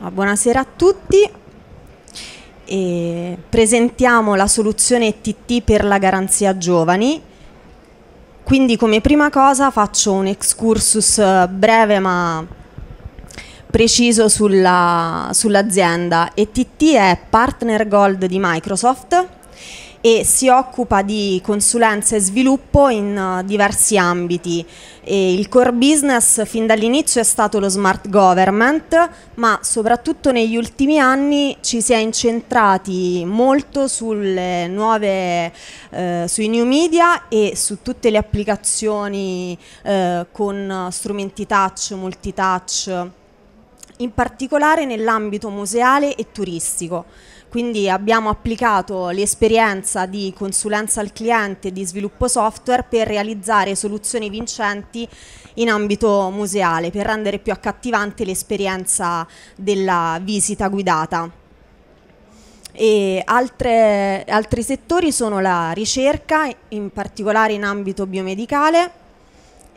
Ah, buonasera a tutti. E presentiamo la soluzione TT per la garanzia giovani. Quindi come prima cosa faccio un excursus eh, breve ma preciso sull'azienda. Sull ETT è partner gold di Microsoft e si occupa di consulenza e sviluppo in eh, diversi ambiti. E il core business fin dall'inizio è stato lo smart government, ma soprattutto negli ultimi anni ci si è incentrati molto nuove, eh, sui new media e su tutte le applicazioni eh, con strumenti touch, multitouch in particolare nell'ambito museale e turistico quindi abbiamo applicato l'esperienza di consulenza al cliente e di sviluppo software per realizzare soluzioni vincenti in ambito museale per rendere più accattivante l'esperienza della visita guidata. Altre, altri settori sono la ricerca, in particolare in ambito biomedicale,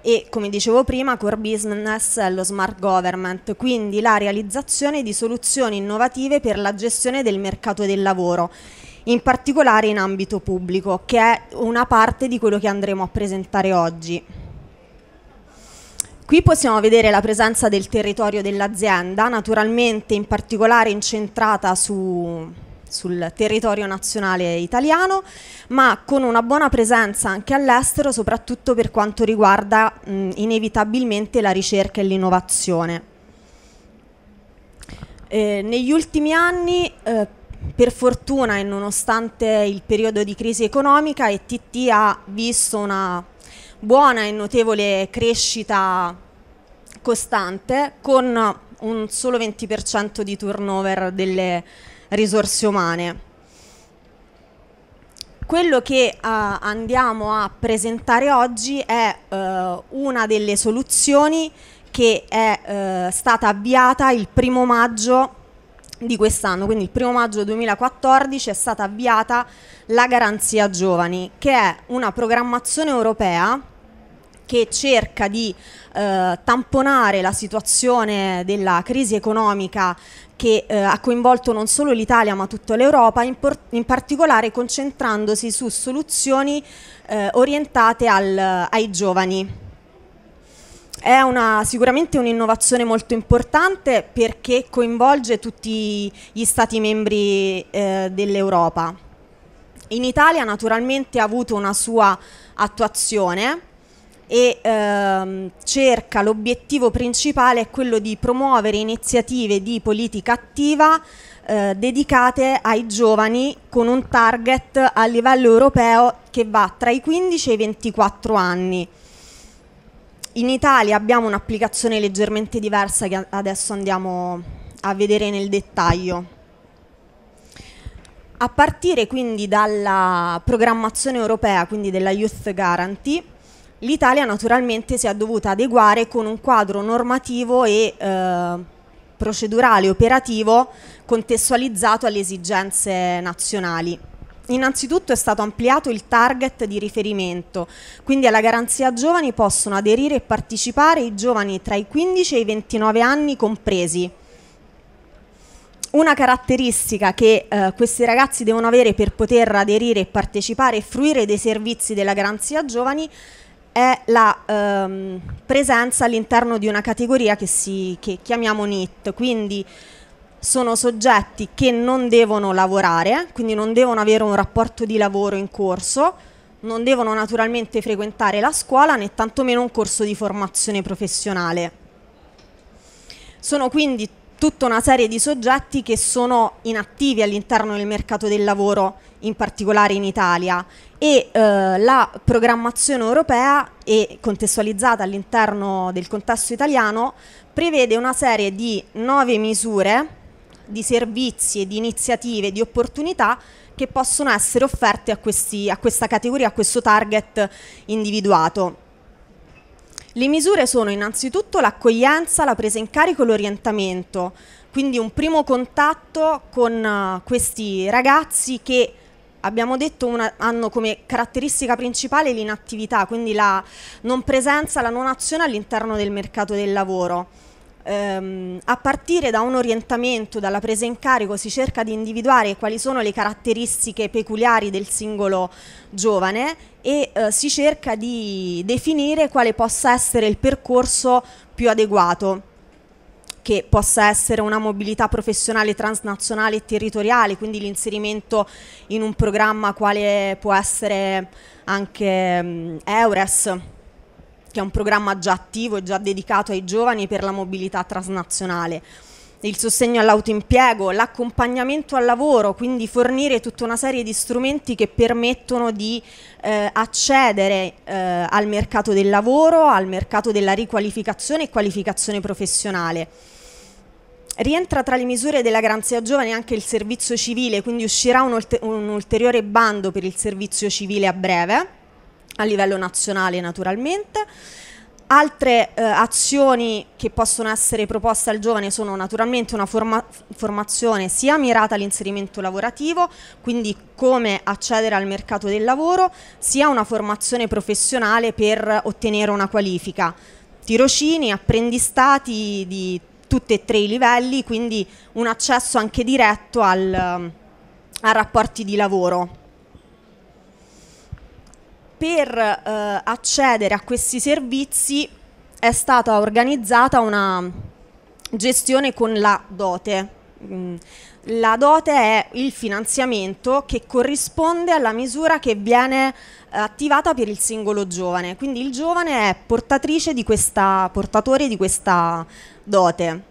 e come dicevo prima core business è lo smart government, quindi la realizzazione di soluzioni innovative per la gestione del mercato del lavoro, in particolare in ambito pubblico, che è una parte di quello che andremo a presentare oggi. Qui possiamo vedere la presenza del territorio dell'azienda, naturalmente in particolare incentrata su sul territorio nazionale italiano, ma con una buona presenza anche all'estero, soprattutto per quanto riguarda mh, inevitabilmente la ricerca e l'innovazione. Eh, negli ultimi anni eh, per fortuna e nonostante il periodo di crisi economica, ETT ha visto una buona e notevole crescita costante con un solo 20% di turnover delle, risorse umane. Quello che eh, andiamo a presentare oggi è eh, una delle soluzioni che è eh, stata avviata il primo maggio di quest'anno, quindi il primo maggio 2014 è stata avviata la garanzia giovani, che è una programmazione europea che cerca di eh, tamponare la situazione della crisi economica che eh, ha coinvolto non solo l'Italia ma tutta l'Europa, in, in, particolare concentrandosi su soluzioni eh, orientate al, ai giovani. È una, sicuramente un'innovazione molto importante perché coinvolge tutti gli Stati membri eh, dell'Europa. In Italia naturalmente ha avuto una sua attuazione e ehm, cerca l'obiettivo principale è quello di promuovere iniziative di politica attiva eh, dedicate ai giovani con un target a livello europeo che va tra i 15 e i 24 anni. In Italia abbiamo un'applicazione leggermente diversa che adesso andiamo a vedere nel dettaglio. A partire quindi dalla programmazione europea, quindi della Youth Guarantee, L'Italia naturalmente si è dovuta adeguare con un quadro normativo e eh, procedurale operativo contestualizzato alle esigenze nazionali. Innanzitutto è stato ampliato il target di riferimento, quindi alla garanzia giovani possono aderire e partecipare i giovani tra i 15 e i 29 anni compresi. Una caratteristica che eh, questi ragazzi devono avere per poter aderire e partecipare e fruire dei servizi della garanzia giovani è è la ehm, presenza all'interno di una categoria che, si, che chiamiamo NIT, quindi sono soggetti che non devono lavorare, quindi non devono avere un rapporto di lavoro in corso, non devono naturalmente frequentare la scuola né tantomeno un corso di formazione professionale. Sono quindi tutta una serie di soggetti che sono inattivi all'interno del mercato del lavoro, in particolare in Italia, e eh, la programmazione europea e contestualizzata all'interno del contesto italiano prevede una serie di nuove misure di servizi, di iniziative, di opportunità che possono essere offerte a, questi, a questa categoria, a questo target individuato. Le misure sono innanzitutto l'accoglienza, la presa in carico e l'orientamento, quindi un primo contatto con eh, questi ragazzi che abbiamo detto una, hanno come caratteristica principale l'inattività, quindi la non presenza, la non azione all'interno del mercato del lavoro ehm, a partire da un orientamento, dalla presa in carico, si cerca di individuare quali sono le caratteristiche peculiari del singolo giovane e eh, si cerca di definire quale possa essere il percorso più adeguato che possa essere una mobilità professionale transnazionale e territoriale, quindi l'inserimento in un programma quale può essere anche mm, Eures che è un programma già attivo e già dedicato ai giovani per la mobilità transnazionale il sostegno all'autoimpiego, l'accompagnamento al lavoro, quindi fornire tutta una serie di strumenti che permettono di eh, accedere eh, al mercato del lavoro, al mercato della riqualificazione e qualificazione professionale. Rientra tra le misure della garanzia giovani anche il servizio civile, quindi uscirà un, un ulteriore bando per il servizio civile a breve a livello nazionale naturalmente. Altre eh, azioni che possono essere proposte al giovane sono naturalmente una forma formazione sia mirata all'inserimento lavorativo, quindi come accedere al mercato del lavoro, sia una formazione professionale per ottenere una qualifica. Tirocini, apprendistati di tutti e tre i livelli, quindi un accesso anche diretto al, a rapporti di lavoro per eh, accedere a questi servizi è stata organizzata una gestione con la dote. Mm. La dote è il finanziamento che corrisponde alla misura che viene eh, attivata per il singolo giovane, quindi il giovane è portatrice di questa, portatore di questa dote.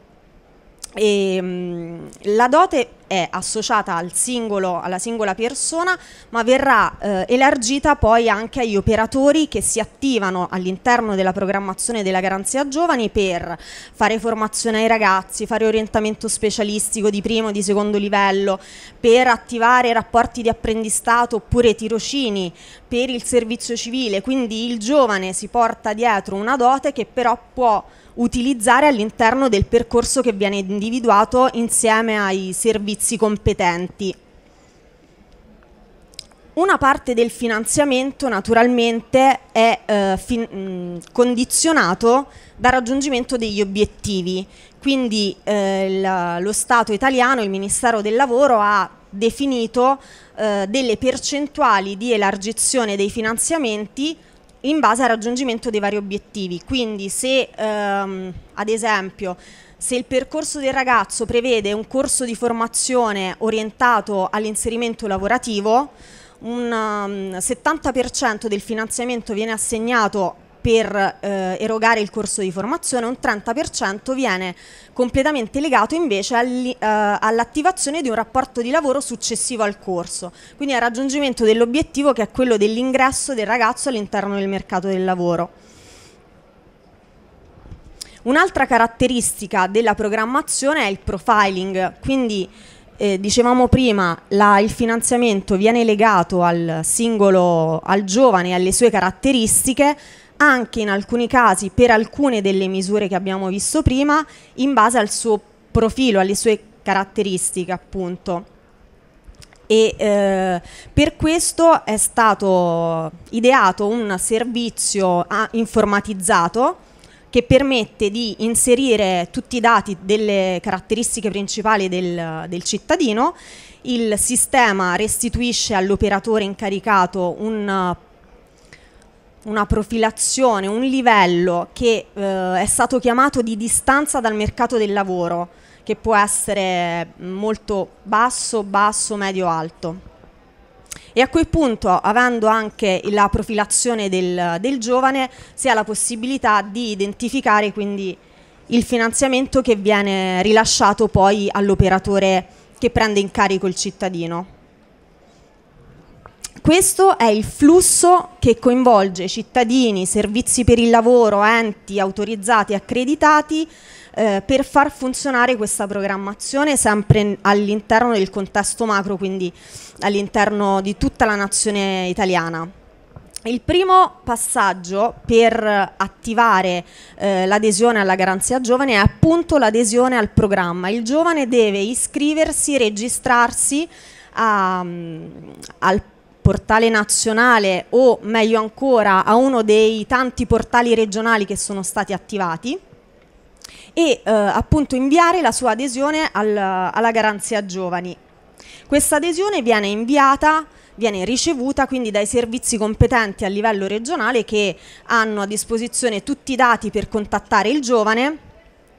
E, ehm, mh, la dote è associata al singolo, alla singola persona, ma verrà eh, elargita poi anche agli operatori che si attivano all'interno della programmazione della garanzia giovani per fare formazione ai ragazzi, fare orientamento specialistico di primo e di secondo livello, per attivare rapporti di apprendistato oppure tirocini per il servizio civile. Quindi il giovane si porta dietro una dote che però può utilizzare all'interno del percorso che viene individuato insieme ai servizi competenti. Una parte del finanziamento naturalmente è eh, fin, mm, condizionato dal raggiungimento degli obiettivi, quindi eh, lo Stato italiano, il Ministero del Lavoro ha definito eh, delle percentuali di elargizione dei finanziamenti in base al raggiungimento dei vari obiettivi. Quindi se ehm, ad esempio se il percorso del ragazzo prevede un corso di formazione orientato all'inserimento lavorativo, un um, ehm, 70% del finanziamento viene assegnato per eh, erogare il corso di formazione, un 30% viene completamente legato invece eh, all'attivazione di un rapporto di lavoro successivo al corso, quindi al raggiungimento dell'obiettivo che è quello dell'ingresso del ragazzo all'interno del mercato del lavoro. Un'altra caratteristica della programmazione è il profiling, quindi eh, dicevamo prima la, il finanziamento viene legato al singolo, al giovane, alle sue caratteristiche, anche in alcuni casi per alcune delle misure che abbiamo visto prima in base al suo profilo, alle sue caratteristiche appunto. E, eh, per questo è stato ideato un servizio informatizzato che permette di inserire tutti i dati delle caratteristiche principali del, del cittadino, il sistema restituisce all'operatore incaricato un una profilazione, un livello che eh, è stato chiamato di distanza dal mercato del lavoro, che può essere molto basso, basso, medio, alto. E a quel punto, avendo anche la profilazione del, del giovane, si ha la possibilità di identificare quindi il finanziamento che viene rilasciato poi all'operatore che prende in carico il cittadino questo è il flusso che coinvolge cittadini, servizi per il lavoro, enti autorizzati e accreditati eh, per far funzionare questa programmazione sempre all'interno del contesto macro, quindi all'interno di tutta la nazione italiana. Il primo passaggio per attivare eh, l'adesione alla garanzia giovane è appunto l'adesione al programma. Il giovane deve iscriversi, registrarsi a, mm, al programma portale nazionale o meglio ancora a uno dei tanti portali regionali che sono stati attivati e eh, appunto inviare la sua adesione al, alla garanzia giovani. Questa adesione viene inviata viene ricevuta quindi dai servizi competenti a livello regionale che hanno a disposizione tutti i dati per contattare il giovane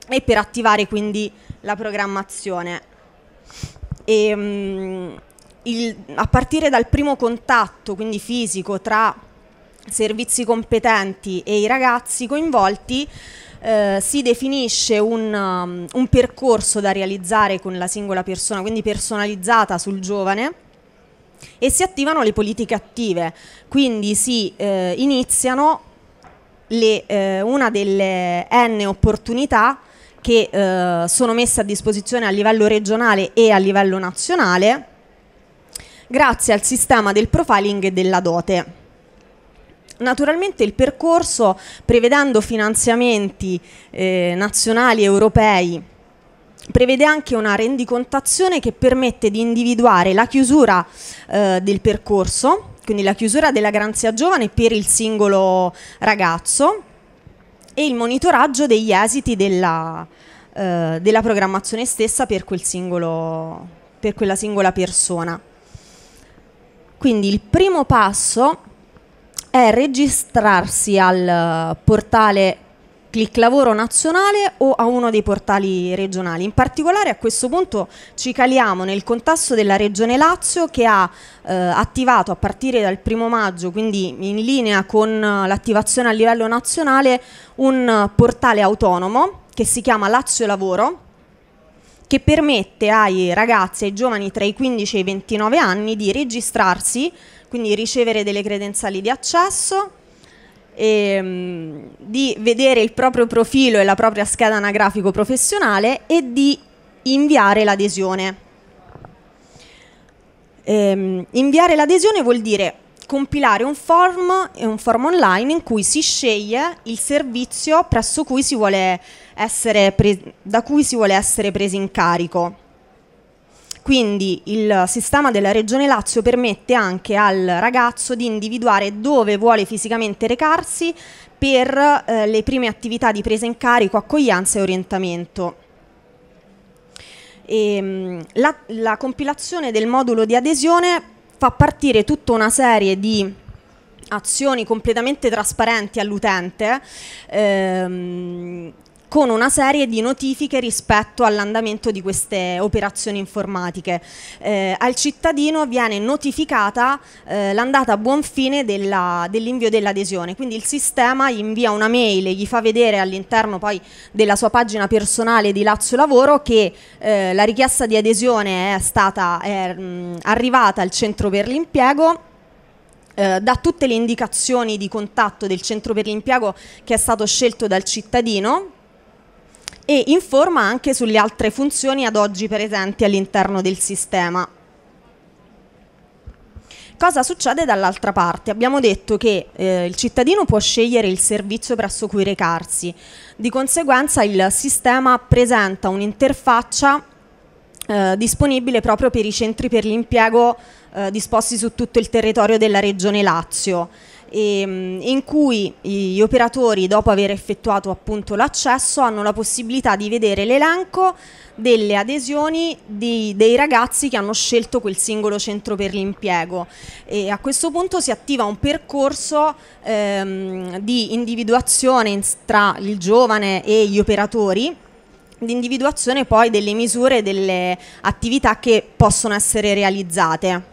e per attivare quindi la programmazione. E, ehm, mh, il, a partire dal primo contatto, quindi fisico, tra servizi competenti e i ragazzi coinvolti, eh, si definisce un, um, un percorso da realizzare con la singola persona, quindi personalizzata sul giovane e si attivano le politiche attive, quindi si eh, iniziano le, eh, una delle N opportunità che eh, sono messe a disposizione a livello regionale e a livello nazionale grazie al sistema del profiling e della dote. Naturalmente il percorso, prevedendo finanziamenti eh, nazionali e europei, prevede anche una rendicontazione che permette di individuare la chiusura eh, del percorso, quindi la chiusura della garanzia giovane per il singolo ragazzo e il monitoraggio degli esiti della, eh, della programmazione stessa per, quel singolo, per quella singola persona. Quindi il primo passo è registrarsi al eh, portale Clic Lavoro Nazionale o a uno dei portali regionali. In particolare a questo punto ci caliamo nel contesto della Regione Lazio che ha eh, attivato a partire dal primo maggio, quindi in linea con eh, l'attivazione a livello nazionale, un eh, portale autonomo che si chiama Lazio Lavoro che permette ai ragazzi, e ai giovani tra i 15 e i 29 anni di registrarsi, quindi ricevere delle credenziali di accesso, e, ehm, di vedere il proprio profilo e la propria scheda anagrafico professionale e di inviare l'adesione. Ehm, inviare l'adesione vuol dire compilare un form, un form online in cui si sceglie il servizio presso cui si vuole essere da cui si vuole essere presi in carico. Quindi il sistema della Regione Lazio permette anche al ragazzo di individuare dove vuole fisicamente recarsi per eh, le prime attività di presa in carico, accoglienza e orientamento. E, ehm, la, la compilazione del modulo di adesione fa partire tutta una serie di azioni completamente trasparenti all'utente ehm, con una serie di notifiche rispetto all'andamento di queste operazioni informatiche. Eh, al cittadino viene notificata eh, l'andata a buon fine dell'invio dell dell'adesione, quindi il sistema gli invia una mail e gli fa vedere all'interno poi della sua pagina personale di Lazio Lavoro che eh, la richiesta di adesione è stata è, mh, arrivata al centro per l'impiego eh, dà tutte le indicazioni di contatto del centro per l'impiego che è stato scelto dal cittadino e informa anche sulle altre funzioni ad oggi presenti all'interno del sistema. Cosa succede dall'altra parte? Abbiamo detto che eh, il cittadino può scegliere il servizio presso cui recarsi, di conseguenza il sistema presenta un'interfaccia eh, disponibile proprio per i centri per l'impiego eh, disposti su tutto il territorio della regione Lazio Ehm, in cui gli operatori, dopo aver effettuato appunto l'accesso, hanno la possibilità di vedere l'elenco delle adesioni di, dei ragazzi che hanno scelto quel singolo centro per l'impiego. E a questo punto si attiva un percorso ehm, di individuazione tra il giovane e gli operatori di individuazione poi delle misure e delle attività che possono essere realizzate.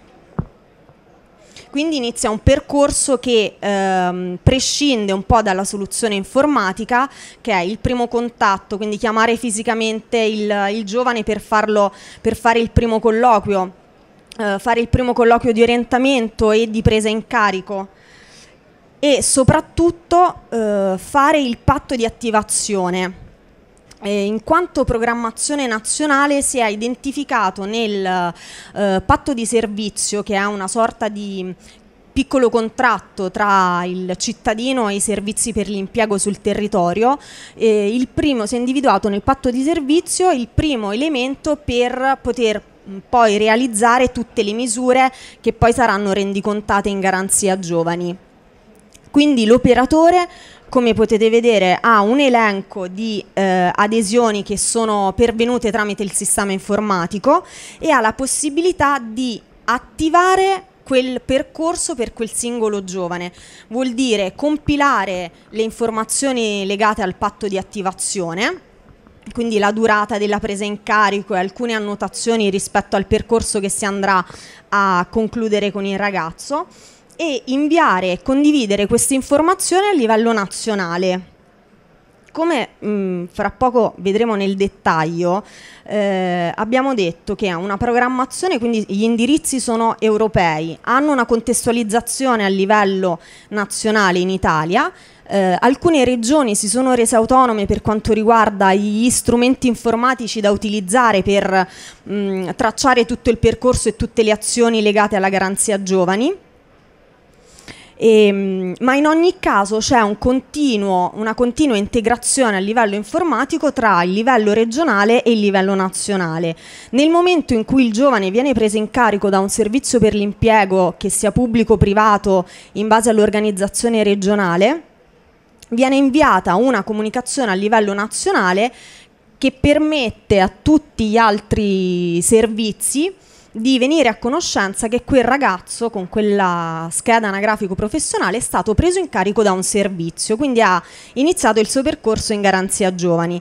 Quindi inizia un percorso che ehm, prescinde un po' dalla soluzione informatica, che è il primo contatto, quindi chiamare fisicamente il, il giovane per, farlo, per fare il primo colloquio, eh, fare il primo colloquio di orientamento e di presa in carico e soprattutto eh, fare il patto di attivazione eh, in quanto programmazione nazionale si è identificato nel eh, patto di servizio che è una sorta di piccolo contratto tra il cittadino e i servizi per l'impiego sul territorio, eh, il primo si è individuato nel patto di servizio il primo elemento per poter mm, poi realizzare tutte le misure che poi saranno rendicontate in garanzia giovani. Quindi l'operatore come potete vedere ha un elenco di eh, adesioni che sono pervenute tramite il sistema informatico e ha la possibilità di attivare quel percorso per quel singolo giovane. Vuol dire compilare le informazioni legate al patto di attivazione, quindi la durata della presa in carico e alcune annotazioni rispetto al percorso che si andrà a concludere con il ragazzo e inviare e condividere questa informazione a livello nazionale. Come mh, mm, fra poco vedremo nel dettaglio, eh, abbiamo detto che ha una programmazione, quindi gli indirizzi sono europei, hanno una contestualizzazione a livello nazionale in Italia, eh, alcune regioni si sono rese autonome per quanto riguarda gli strumenti informatici da utilizzare per mh, mm, tracciare tutto il percorso e tutte le azioni legate alla garanzia giovani e, ehm, ma in ogni caso c'è un continuo, una continua integrazione a livello informatico tra il livello regionale e il livello nazionale. Nel momento in cui il giovane viene preso in carico da un servizio per l'impiego, che sia pubblico o privato, in base all'organizzazione regionale, viene inviata una comunicazione a livello nazionale che permette a tutti gli altri servizi di venire a conoscenza che quel ragazzo con quella scheda anagrafico professionale è stato preso in carico da un servizio, quindi ha iniziato il suo percorso in garanzia giovani.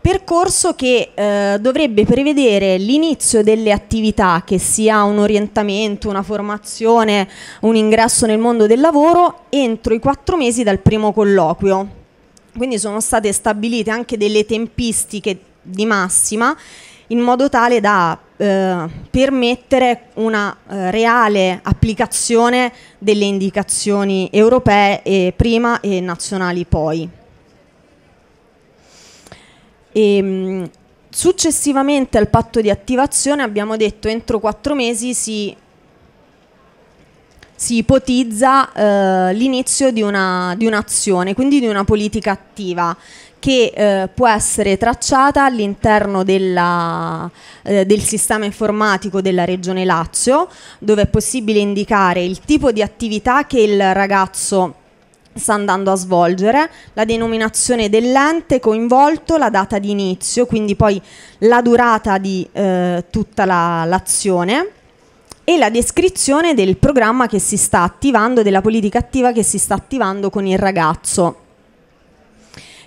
Percorso che eh, dovrebbe prevedere l'inizio delle attività, che sia un orientamento, una formazione, un ingresso nel mondo del lavoro, entro i quattro mesi dal primo colloquio. Quindi sono state stabilite anche delle tempistiche di massima in modo tale da eh, permettere una eh, reale applicazione delle indicazioni europee e prima e nazionali poi. E, ehm, successivamente al patto di attivazione abbiamo detto entro quattro mesi si, si ipotizza eh, l'inizio di un'azione, un quindi di una politica attiva che eh, può essere tracciata all'interno eh, del sistema informatico della Regione Lazio, dove è possibile indicare il tipo di attività che il ragazzo sta andando a svolgere, la denominazione dell'ente coinvolto, la data di inizio, quindi poi la durata di eh, tutta l'azione. e la descrizione del programma che si sta attivando, della politica attiva che si sta attivando con il ragazzo.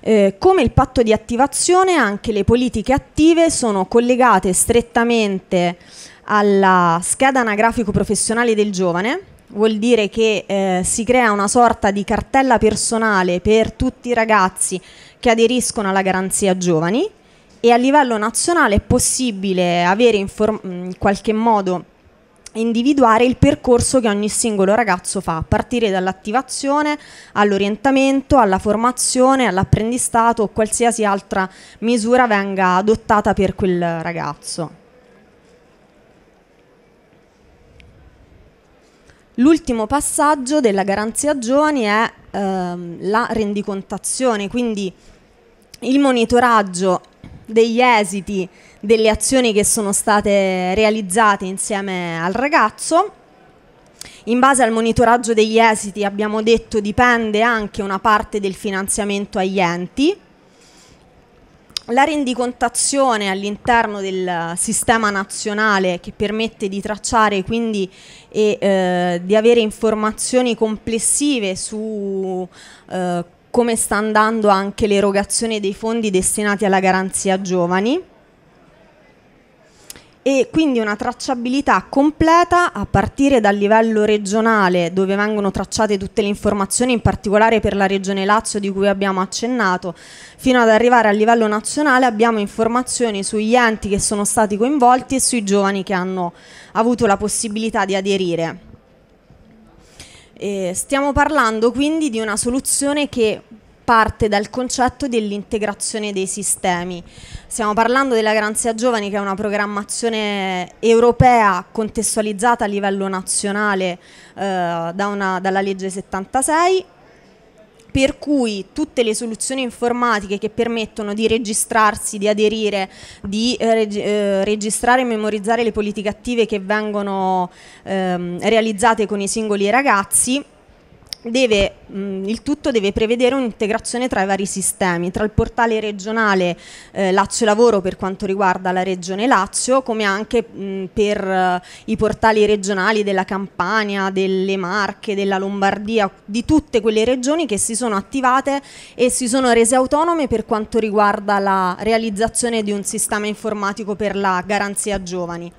Eh, come il patto di attivazione, anche le politiche attive sono collegate strettamente alla scheda anagrafico professionale del giovane, vuol dire che eh, si crea una sorta di cartella personale per tutti i ragazzi che aderiscono alla garanzia giovani e a livello nazionale è possibile avere in, in qualche modo individuare il percorso che ogni singolo ragazzo fa, a partire dall'attivazione all'orientamento, alla formazione, all'apprendistato o qualsiasi altra misura venga adottata per quel ragazzo. L'ultimo passaggio della garanzia giovani è ehm, la rendicontazione, quindi il monitoraggio degli esiti delle azioni che sono state realizzate insieme al ragazzo. In base al monitoraggio degli esiti abbiamo detto dipende anche una parte del finanziamento agli enti. La rendicontazione all'interno del sistema nazionale che permette di tracciare quindi e eh, di avere informazioni complessive su eh, come sta andando anche l'erogazione dei fondi destinati alla garanzia giovani e quindi una tracciabilità completa a partire dal livello regionale dove vengono tracciate tutte le informazioni, in particolare per la regione Lazio di cui abbiamo accennato, fino ad arrivare al livello nazionale abbiamo informazioni sugli enti che sono stati coinvolti e sui giovani che hanno avuto la possibilità di aderire. E stiamo parlando quindi di una soluzione che parte dal concetto dell'integrazione dei sistemi. Stiamo parlando della Garanzia Giovani che è una programmazione europea contestualizzata a livello nazionale eh, da una, dalla legge 76 per cui tutte le soluzioni informatiche che permettono di registrarsi, di aderire, di eh, eh, registrare e memorizzare le politiche attive che vengono ehm, realizzate con i singoli ragazzi Deve, mh, mm, il tutto deve prevedere un'integrazione tra i vari sistemi, tra il portale regionale eh, Lazio Lavoro per quanto riguarda la regione Lazio, come anche mh, mm, per eh, i portali regionali della Campania, delle Marche, della Lombardia, di tutte quelle regioni che si sono attivate e si sono rese autonome per quanto riguarda la realizzazione di un sistema informatico per la garanzia giovani.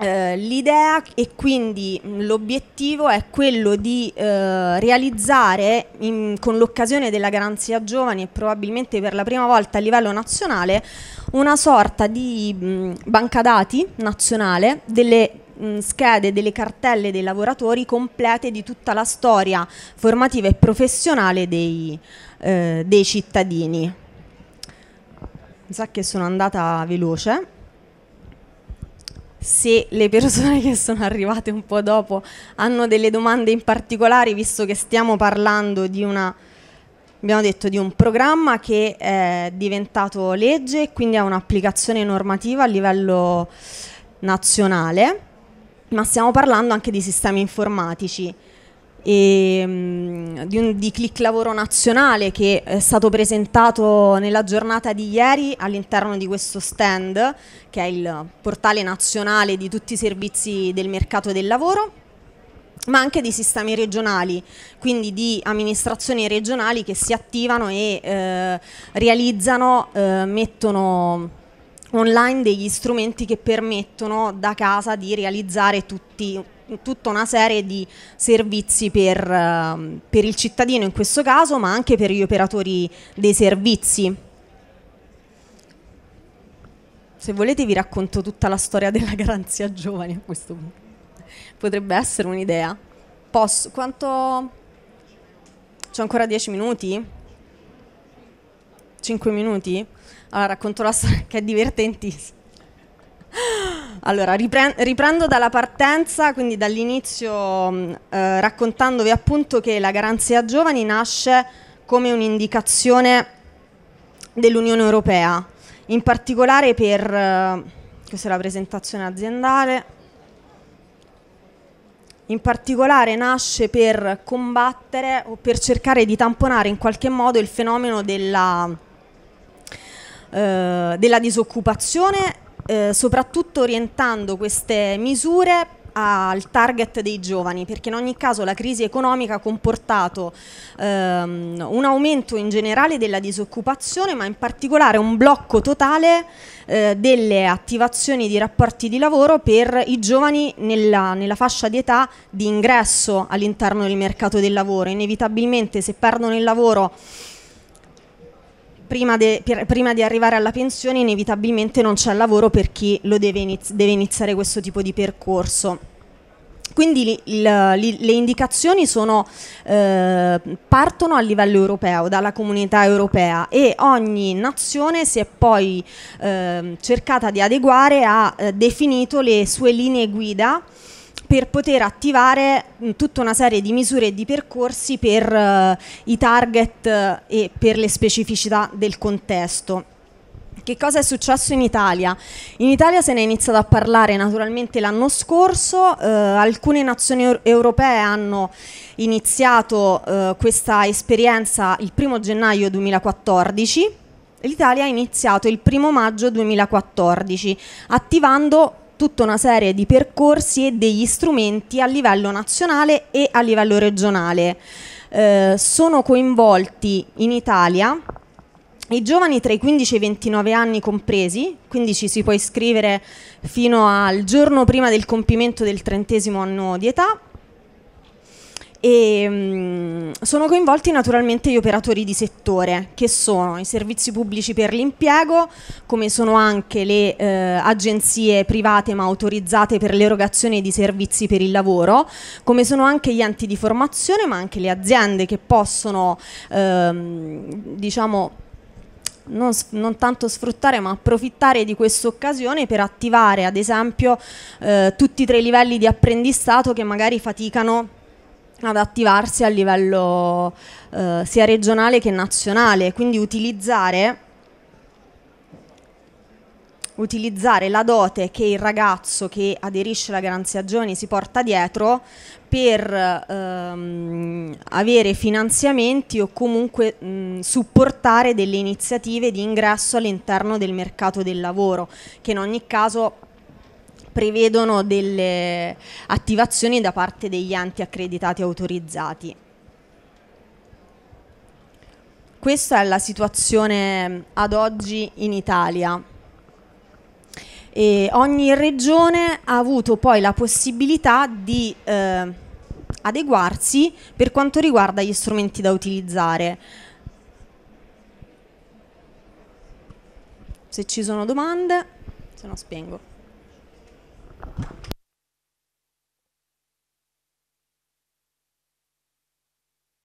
Eh, l'idea e quindi mm, l'obiettivo è quello di uh, realizzare in, con l'occasione della garanzia giovani e probabilmente per la prima volta a livello nazionale una sorta di mh, mm, banca dati nazionale delle mm, schede delle cartelle dei lavoratori complete di tutta la storia formativa e professionale dei, uh, dei cittadini. Mi sa che sono andata veloce se le persone che sono arrivate un po' dopo hanno delle domande in particolare, visto che stiamo parlando di una abbiamo detto di un programma che è diventato legge e quindi ha un'applicazione normativa a livello nazionale, ma stiamo parlando anche di sistemi informatici e, mm, di, un, di Click Lavoro Nazionale che è stato presentato nella giornata di ieri all'interno di questo stand che è il portale nazionale di tutti i servizi del mercato del lavoro ma anche di sistemi regionali, quindi di amministrazioni regionali che si attivano e eh, realizzano, eh, mettono online degli strumenti che permettono da casa di realizzare tutti tutta una serie di servizi per, ehm, per il cittadino in questo caso, ma anche per gli operatori dei servizi. Se volete vi racconto tutta la storia della garanzia giovani a questo punto. Potrebbe essere un'idea. Posso? Quanto? C'ho ancora 10 minuti? 5 minuti? Allora racconto la storia che è divertentissima. Allora, riprendo dalla partenza, quindi dall'inizio mm, eh, raccontandovi appunto che la garanzia giovani nasce come un'indicazione dell'Unione Europea, in particolare per, eh, questa è la presentazione aziendale, in particolare nasce per combattere o per cercare di tamponare in qualche modo il fenomeno della, eh, della disoccupazione eh, soprattutto orientando queste misure al target dei giovani, perché in ogni caso la crisi economica ha comportato ehm, un aumento in generale della disoccupazione, ma in particolare un blocco totale eh, delle attivazioni di rapporti di lavoro per i giovani nella, nella fascia di età di ingresso all'interno del mercato del lavoro. Inevitabilmente se perdono il lavoro prima, de, per, prima, di arrivare alla pensione inevitabilmente non c'è lavoro per chi deve, iniz deve, iniziare questo tipo di percorso. Quindi li, il, le indicazioni sono, eh, partono a livello europeo, dalla comunità europea e ogni nazione si è poi eh, cercata di adeguare, ha eh, definito le sue linee guida per poter attivare tutta una serie di misure e di percorsi per eh, i target eh, e per le specificità del contesto. Che cosa è successo in Italia? In Italia se ne è iniziato a parlare naturalmente l'anno scorso, eh, alcune nazioni europee hanno iniziato eh, questa esperienza il 1 gennaio 2014, l'Italia ha iniziato il 1 maggio 2014 attivando tutta una serie di percorsi e degli strumenti a livello nazionale e a livello regionale. Eh, sono coinvolti in Italia i giovani tra i 15 e i 29 anni compresi, quindi ci si può iscrivere fino al giorno prima del compimento del trentesimo anno di età, e, mh, mm, sono coinvolti naturalmente gli operatori di settore, che sono i servizi pubblici per l'impiego, come sono anche le eh, agenzie private ma autorizzate per l'erogazione di servizi per il lavoro, come sono anche gli enti di formazione ma anche le aziende che possono, ehm, diciamo, non, non, tanto sfruttare ma approfittare di questa occasione per attivare ad esempio eh, tutti i tre livelli di apprendistato che magari faticano ad attivarsi a livello eh, sia regionale che nazionale, quindi utilizzare, utilizzare la dote che il ragazzo che aderisce alla garanzia giovani si porta dietro per ehm, avere finanziamenti o comunque mh, supportare delle iniziative di ingresso all'interno del mercato del lavoro, che in ogni caso prevedono delle attivazioni da parte degli enti accreditati autorizzati. Questa è la situazione mm, ad oggi in Italia. E ogni regione ha avuto poi la possibilità di eh, adeguarsi per quanto riguarda gli strumenti da utilizzare. Se ci sono domande, se no spengo.